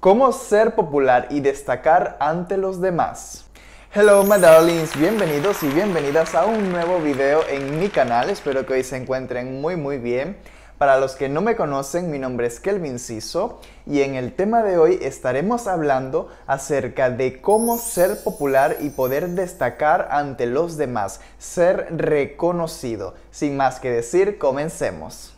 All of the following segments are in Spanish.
Cómo ser popular y destacar ante los demás. Hello my darlings, bienvenidos y bienvenidas a un nuevo video en mi canal, espero que hoy se encuentren muy muy bien. Para los que no me conocen, mi nombre es Kelvin Ciso y en el tema de hoy estaremos hablando acerca de cómo ser popular y poder destacar ante los demás, ser reconocido. Sin más que decir, comencemos.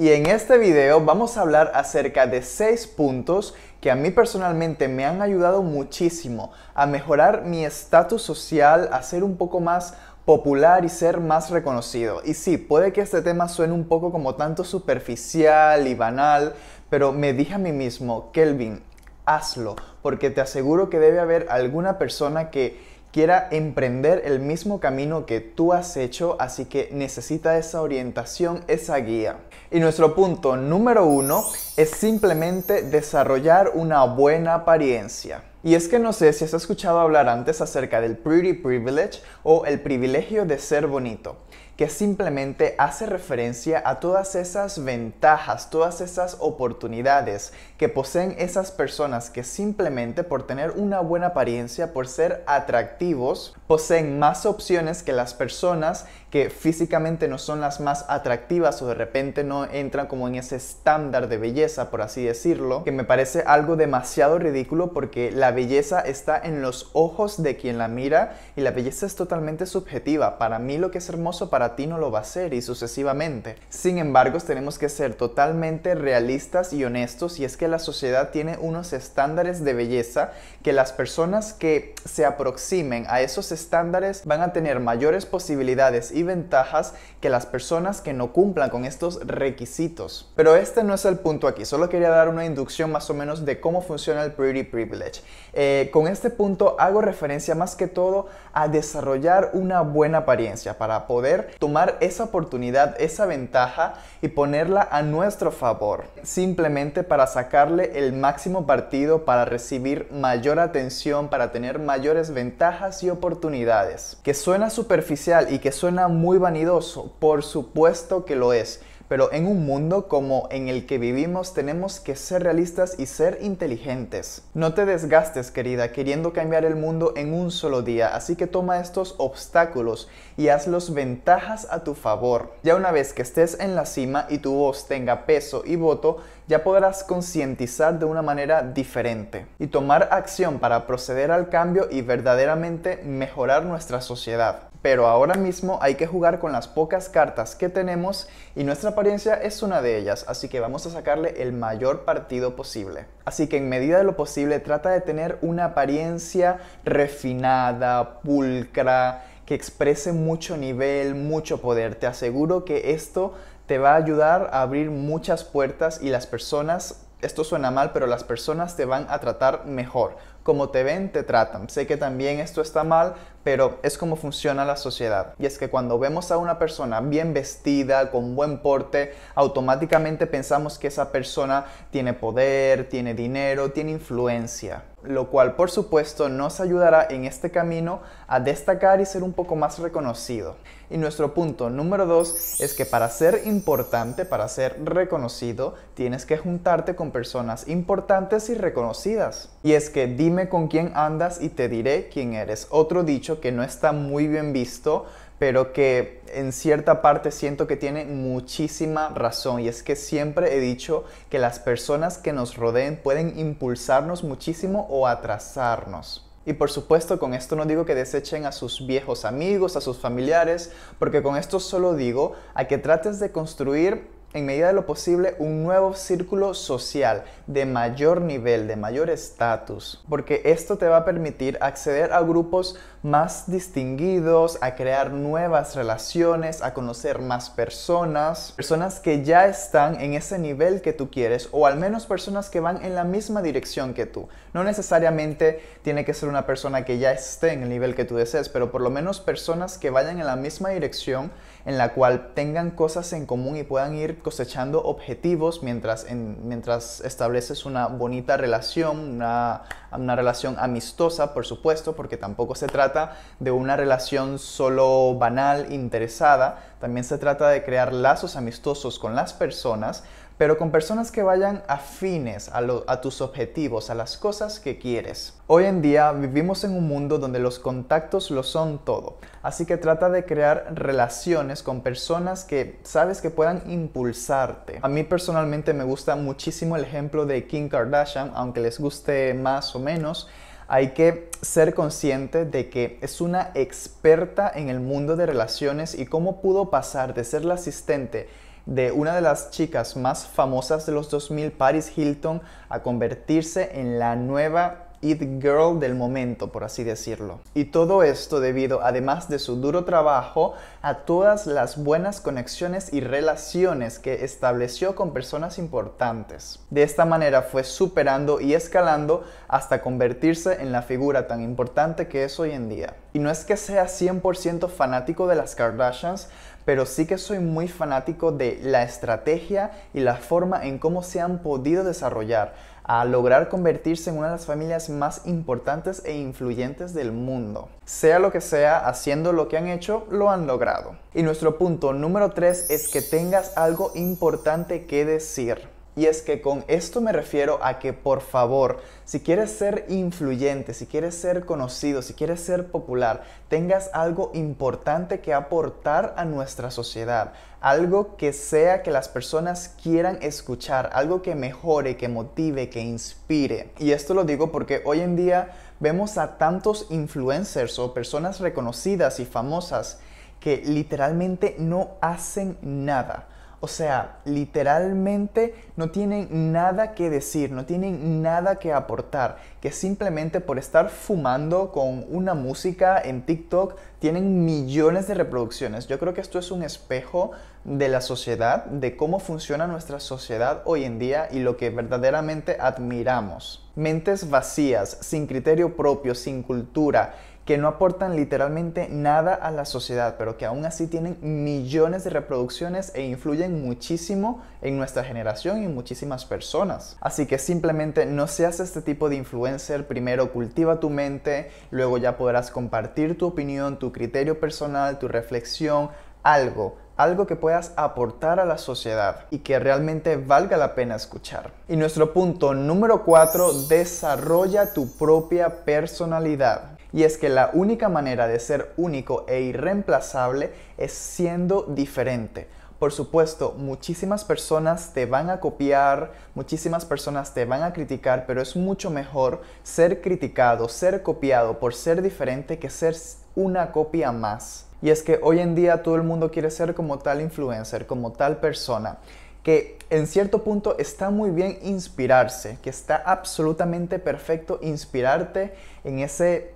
Y en este video vamos a hablar acerca de 6 puntos que a mí personalmente me han ayudado muchísimo a mejorar mi estatus social, a ser un poco más popular y ser más reconocido. Y sí, puede que este tema suene un poco como tanto superficial y banal, pero me dije a mí mismo, Kelvin, hazlo, porque te aseguro que debe haber alguna persona que quiera emprender el mismo camino que tú has hecho, así que necesita esa orientación, esa guía. Y nuestro punto número uno es simplemente desarrollar una buena apariencia. Y es que no sé si has escuchado hablar antes acerca del pretty privilege o el privilegio de ser bonito que simplemente hace referencia a todas esas ventajas, todas esas oportunidades que poseen esas personas que simplemente por tener una buena apariencia, por ser atractivos, poseen más opciones que las personas que físicamente no son las más atractivas o de repente no entran como en ese estándar de belleza, por así decirlo, que me parece algo demasiado ridículo porque la belleza está en los ojos de quien la mira y la belleza es totalmente subjetiva. Para mí lo que es hermoso para ti no lo va a ser y sucesivamente. Sin embargo, tenemos que ser totalmente realistas y honestos y es que la sociedad tiene unos estándares de belleza que las personas que se aproximen a esos estándares van a tener mayores posibilidades ventajas que las personas que no cumplan con estos requisitos. Pero este no es el punto aquí, solo quería dar una inducción más o menos de cómo funciona el Pretty Privilege. Eh, con este punto hago referencia más que todo a desarrollar una buena apariencia para poder tomar esa oportunidad, esa ventaja y ponerla a nuestro favor, simplemente para sacarle el máximo partido, para recibir mayor atención, para tener mayores ventajas y oportunidades. Que suena superficial y que suena muy vanidoso, por supuesto que lo es, pero en un mundo como en el que vivimos tenemos que ser realistas y ser inteligentes. No te desgastes, querida, queriendo cambiar el mundo en un solo día, así que toma estos obstáculos y hazlos ventajas a tu favor. Ya una vez que estés en la cima y tu voz tenga peso y voto, ya podrás concientizar de una manera diferente y tomar acción para proceder al cambio y verdaderamente mejorar nuestra sociedad. Pero ahora mismo hay que jugar con las pocas cartas que tenemos y nuestra apariencia es una de ellas, así que vamos a sacarle el mayor partido posible. Así que en medida de lo posible trata de tener una apariencia refinada, pulcra, que exprese mucho nivel, mucho poder. Te aseguro que esto te va a ayudar a abrir muchas puertas y las personas, esto suena mal, pero las personas te van a tratar mejor. Como te ven, te tratan. Sé que también esto está mal, pero es como funciona la sociedad. Y es que cuando vemos a una persona bien vestida, con buen porte, automáticamente pensamos que esa persona tiene poder, tiene dinero, tiene influencia lo cual por supuesto nos ayudará en este camino a destacar y ser un poco más reconocido. Y nuestro punto número dos es que para ser importante, para ser reconocido, tienes que juntarte con personas importantes y reconocidas. Y es que dime con quién andas y te diré quién eres. Otro dicho que no está muy bien visto, pero que en cierta parte siento que tiene muchísima razón y es que siempre he dicho que las personas que nos rodeen pueden impulsarnos muchísimo o atrasarnos. Y por supuesto con esto no digo que desechen a sus viejos amigos, a sus familiares, porque con esto solo digo a que trates de construir en medida de lo posible un nuevo círculo social de mayor nivel, de mayor estatus, porque esto te va a permitir acceder a grupos más distinguidos, a crear nuevas relaciones, a conocer más personas, personas que ya están en ese nivel que tú quieres o al menos personas que van en la misma dirección que tú. No necesariamente tiene que ser una persona que ya esté en el nivel que tú desees, pero por lo menos personas que vayan en la misma dirección en la cual tengan cosas en común y puedan ir cosechando objetivos mientras, en, mientras establecen es una bonita relación, una, una relación amistosa, por supuesto, porque tampoco se trata de una relación solo banal, interesada, también se trata de crear lazos amistosos con las personas pero con personas que vayan afines a, tus objetivos, a las cosas que quieres. Hoy en día vivimos en un mundo donde los contactos lo son todo, así que trata de crear relaciones con personas que sabes que puedan impulsarte. A mí personalmente me gusta muchísimo el ejemplo de Kim Kardashian, aunque les guste más o menos hay que ser consciente de que es una experta en el mundo de relaciones y cómo pudo pasar de ser la asistente de una de las chicas más famosas de los 2000, Paris Hilton, a convertirse en la nueva it girl del momento, por así decirlo. Y todo esto debido, además de su duro trabajo, a todas las buenas conexiones y relaciones que estableció con personas importantes. De esta manera fue superando y escalando hasta convertirse en la figura tan importante que es hoy en día. Y no es que sea 100% fanático de las Kardashians, pero sí que soy muy fanático de la estrategia y la forma en cómo se han podido desarrollar a lograr convertirse en una de las familias más importantes e influyentes del mundo. Sea lo que sea, haciendo lo que han hecho, lo han logrado. Y nuestro punto número 3 es que tengas algo importante que decir. Y es que con esto me refiero a que por favor, si quieres ser influyente, si quieres ser conocido, si quieres ser popular, tengas algo importante que aportar a nuestra sociedad, algo que sea que las personas quieran escuchar, algo que mejore, que motive, que inspire. Y esto lo digo porque hoy en día vemos a tantos influencers o personas reconocidas y famosas que literalmente no hacen nada o sea, literalmente no tienen nada que decir, no tienen nada que aportar, que simplemente por estar fumando con una música en TikTok tienen millones de reproducciones. Yo creo que esto es un espejo de la sociedad, de cómo funciona nuestra sociedad hoy en día y lo que verdaderamente admiramos. Mentes vacías, sin criterio propio, sin cultura, que no aportan literalmente nada a la sociedad, pero que aún así tienen millones de reproducciones e influyen muchísimo en nuestra generación y muchísimas personas. Así que simplemente no seas este tipo de influencer, primero cultiva tu mente, luego ya podrás compartir tu opinión, tu criterio personal, tu reflexión, algo algo que puedas aportar a la sociedad y que realmente valga la pena escuchar. Y nuestro punto número cuatro, desarrolla tu propia personalidad. Y es que la única manera de ser único e irreemplazable es siendo diferente. Por supuesto, muchísimas personas te van a copiar, muchísimas personas te van a criticar, pero es mucho mejor ser criticado, ser copiado por ser diferente que ser una copia más. Y es que hoy en día todo el mundo quiere ser como tal influencer, como tal persona, que en cierto punto está muy bien inspirarse, que está absolutamente perfecto inspirarte en ese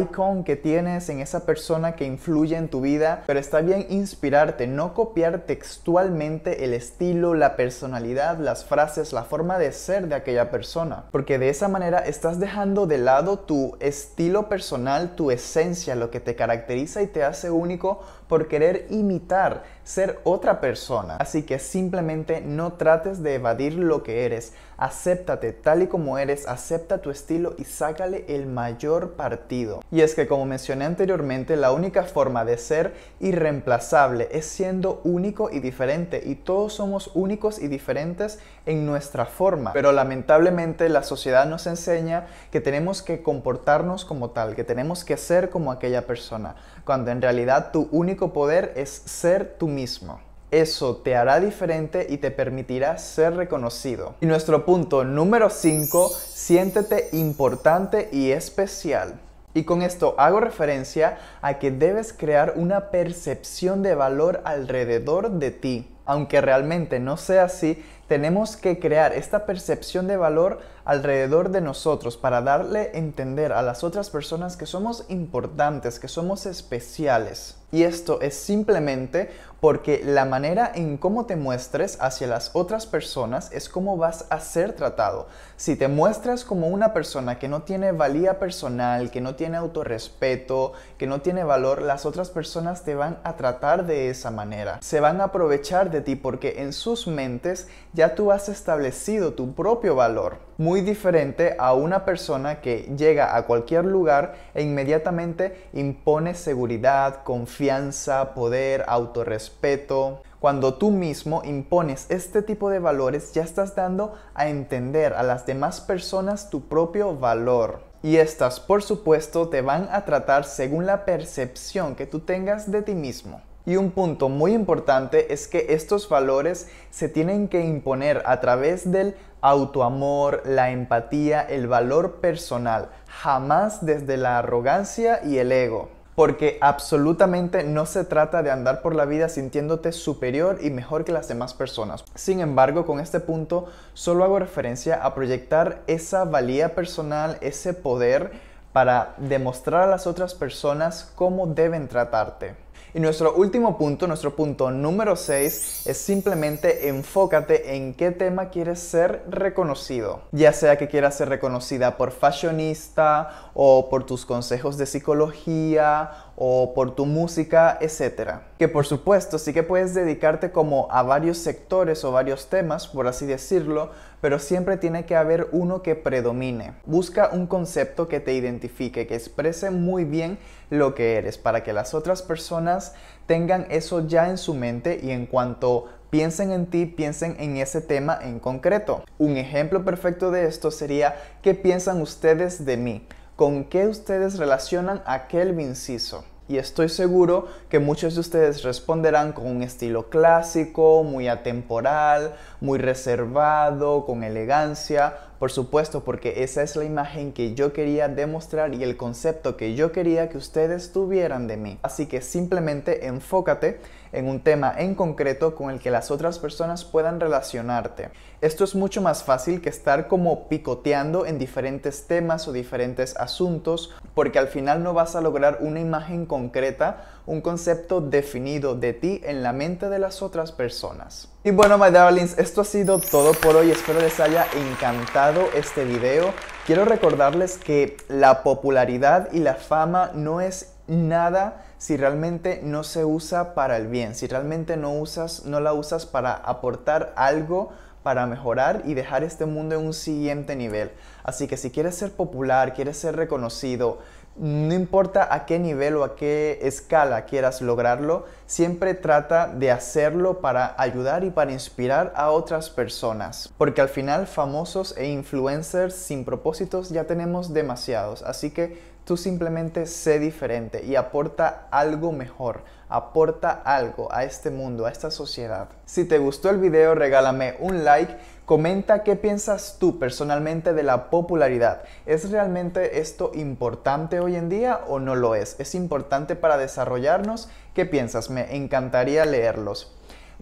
icon que tienes, en esa persona que influye en tu vida, pero está bien inspirarte, no copiar textualmente el estilo, la personalidad, las frases, la forma de ser de aquella persona, porque de esa manera estás dejando de lado tu estilo personal, tu esencia, lo que te caracteriza y te hace único por querer imitar, ser otra persona. Así que simplemente no trates de evadir lo que eres, acéptate tal y como eres, acepta tu estilo y sácale el mayor partido y es que como mencioné anteriormente, la única forma de ser irreemplazable es siendo único y diferente y todos somos únicos y diferentes en nuestra forma. Pero lamentablemente la sociedad nos enseña que tenemos que comportarnos como tal, que tenemos que ser como aquella persona, cuando en realidad tu único poder es ser tú mismo. Eso te hará diferente y te permitirá ser reconocido. Y nuestro punto número 5, siéntete importante y especial. Y con esto hago referencia a que debes crear una percepción de valor alrededor de ti. Aunque realmente no sea así, tenemos que crear esta percepción de valor alrededor de nosotros para darle a entender a las otras personas que somos importantes, que somos especiales. Y esto es simplemente porque la manera en cómo te muestres hacia las otras personas es cómo vas a ser tratado. Si te muestras como una persona que no tiene valía personal, que no tiene autorrespeto, que no tiene valor, las otras personas te van a tratar de esa manera. Se van a aprovechar de ti porque en sus mentes ya tú has establecido tu propio valor muy diferente a una persona que llega a cualquier lugar e inmediatamente impone seguridad, confianza, poder, autorrespeto. Cuando tú mismo impones este tipo de valores, ya estás dando a entender a las demás personas tu propio valor. Y estas, por supuesto, te van a tratar según la percepción que tú tengas de ti mismo. Y un punto muy importante es que estos valores se tienen que imponer a través del autoamor, la empatía, el valor personal, jamás desde la arrogancia y el ego. Porque absolutamente no se trata de andar por la vida sintiéndote superior y mejor que las demás personas. Sin embargo, con este punto solo hago referencia a proyectar esa valía personal, ese poder para demostrar a las otras personas cómo deben tratarte. Y nuestro último punto, nuestro punto número 6, es simplemente enfócate en qué tema quieres ser reconocido. Ya sea que quieras ser reconocida por fashionista o por tus consejos de psicología o por tu música, etc. Que por supuesto sí que puedes dedicarte como a varios sectores o varios temas, por así decirlo, pero siempre tiene que haber uno que predomine. Busca un concepto que te identifique, que exprese muy bien lo que eres, para que las otras personas tengan eso ya en su mente y en cuanto piensen en ti, piensen en ese tema en concreto. Un ejemplo perfecto de esto sería ¿qué piensan ustedes de mí? con qué ustedes relacionan aquel Kelvin Y estoy seguro que muchos de ustedes responderán con un estilo clásico, muy atemporal, muy reservado, con elegancia, por supuesto, porque esa es la imagen que yo quería demostrar y el concepto que yo quería que ustedes tuvieran de mí. Así que simplemente enfócate en un tema en concreto con el que las otras personas puedan relacionarte. Esto es mucho más fácil que estar como picoteando en diferentes temas o diferentes asuntos, porque al final no vas a lograr una imagen concreta un concepto definido de ti en la mente de las otras personas. Y bueno, my darlings, esto ha sido todo por hoy. Espero les haya encantado este video. Quiero recordarles que la popularidad y la fama no es nada si realmente no se usa para el bien, si realmente no usas no la usas para aportar algo para mejorar y dejar este mundo en un siguiente nivel. Así que si quieres ser popular, quieres ser reconocido, no importa a qué nivel o a qué escala quieras lograrlo, siempre trata de hacerlo para ayudar y para inspirar a otras personas. Porque al final famosos e influencers sin propósitos ya tenemos demasiados. Así que tú simplemente sé diferente y aporta algo mejor, aporta algo a este mundo, a esta sociedad. Si te gustó el video, regálame un like Comenta qué piensas tú personalmente de la popularidad. ¿Es realmente esto importante hoy en día o no lo es? ¿Es importante para desarrollarnos? ¿Qué piensas? Me encantaría leerlos.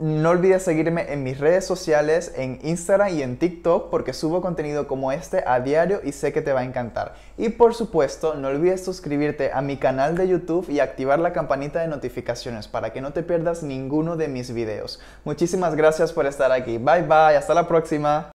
No olvides seguirme en mis redes sociales, en Instagram y en TikTok, porque subo contenido como este a diario y sé que te va a encantar. Y por supuesto, no olvides suscribirte a mi canal de YouTube y activar la campanita de notificaciones para que no te pierdas ninguno de mis videos. Muchísimas gracias por estar aquí. Bye bye, hasta la próxima.